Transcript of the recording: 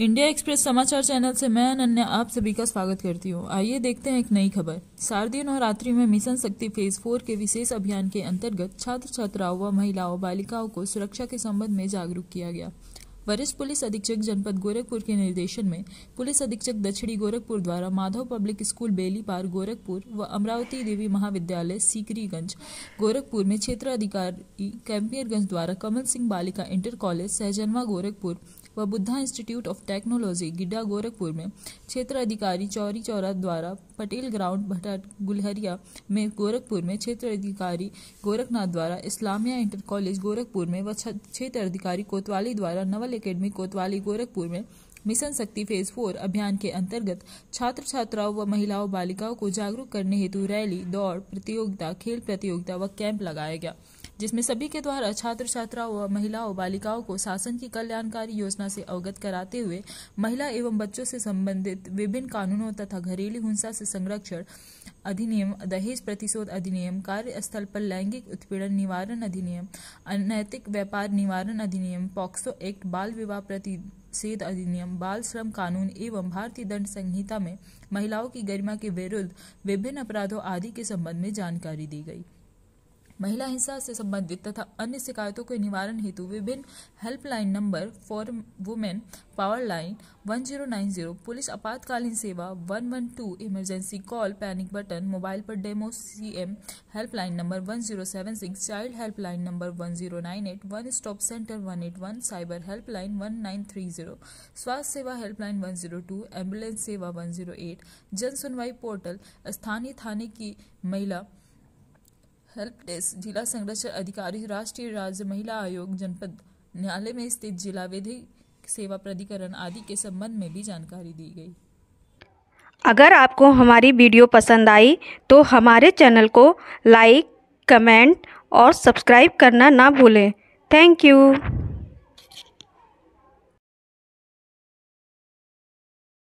India express समाचार channel से मैं अनन्या आप सभी का स्वागत करती हूँ आइए देखते हैं एक नई खबर शारदीय नवरात्रि में मिशन शक्ति फेज फोर के विशेष अभियान के अंतर्गत छात्र छात्राओं व महिलाओं बालिकाओं को सुरक्षा के संबंध में जागरूक किया गया वरिष्ठ पुलिस अधीक्षक जनपद गोरखपुर के निर्देशन में पुलिस अधीक्षक दक्षिणी गोरखपुर द्वारा Madhav public school Belipar Gorakhpur व अमरावती देवी महाविद्यालय सीकरीगंज गोरखपुर में क्षेत्र अधिकारी कैंपियरगंज द्वारा कमल सिंह बालिका इंटर कॉलेज सहजनवा गोरखपुर व Buddha institute of technology Gidda Gorakhpur में क्षेत्र अधिकारी चौरी चौरा द्वारा पटेल ग्राउंड भटा गुलहरिया में गोरखपुर में क्षेत्र अधिकारी गोरखनाथ द्वारा इस्लामिया इंटर कॉलेज गोरखपुर में व क्षेत्र अधिकारी कोतवाली द्वारा नवल अकेडमी कोतवाली गोरखपुर में मिशन शक्ति फेज फोर अभियान के अंतर्गत छात्र छात्राओं व महिलाओं बालिकाओं को जागरूक करने हेतु रैली दौड़ प्रतियोगिता खेल प्रतियोगिता व कैंप लगाया गया जिसमें सभी के द्वारा छात्र छात्राओं व महिलाओं बालिकाओं को शासन की कल्याणकारी योजना से अवगत कराते हुए महिला एवं बच्चों से संबंधित विभिन्न कानूनों तथा घरेलू हिंसा से संरक्षण अधिनियम दहेज प्रतिशोध अधिनियम कार्यस्थल पर लैंगिक उत्पीड़न निवारण अधिनियम अनैतिक व्यापार निवारण अधिनियम पॉक्सो एक्ट बाल विवाह प्रतिषेध अधिनियम बाल श्रम कानून एवं भारतीय दंड संहिता में महिलाओं की गरिमा के विरुद्ध विभिन्न अपराधों आदि के संबंध में जानकारी दी गई महिला हिंसा से संबंधित तथा अन्य शिकायतों के निवारण हेतु विभिन्न helpline number for women power line 1090 पुलिस आपातकालीन सेवा 112 emergency call panic button mobile पर demo CM helpline number 1076 child helpline number 1098 one stop centre 181 cyber helpline 1930 स्वास्थ्य सेवा हेल्पलाइन 102 एम्बुलेंस सेवा 108 जन सुनवाई पोर्टल स्थानीय थाने की महिला हेल्प डेस्क जिला संरक्षण अधिकारी राष्ट्रीय राज्य महिला आयोग जनपद न्यायालय में स्थित जिला विधिक सेवा प्राधिकरण आदि के संबंध में भी जानकारी दी गई अगर आपको हमारी वीडियो पसंद आई तो हमारे चैनल को लाइक कमेंट और सब्सक्राइब करना ना भूलें थैंक यू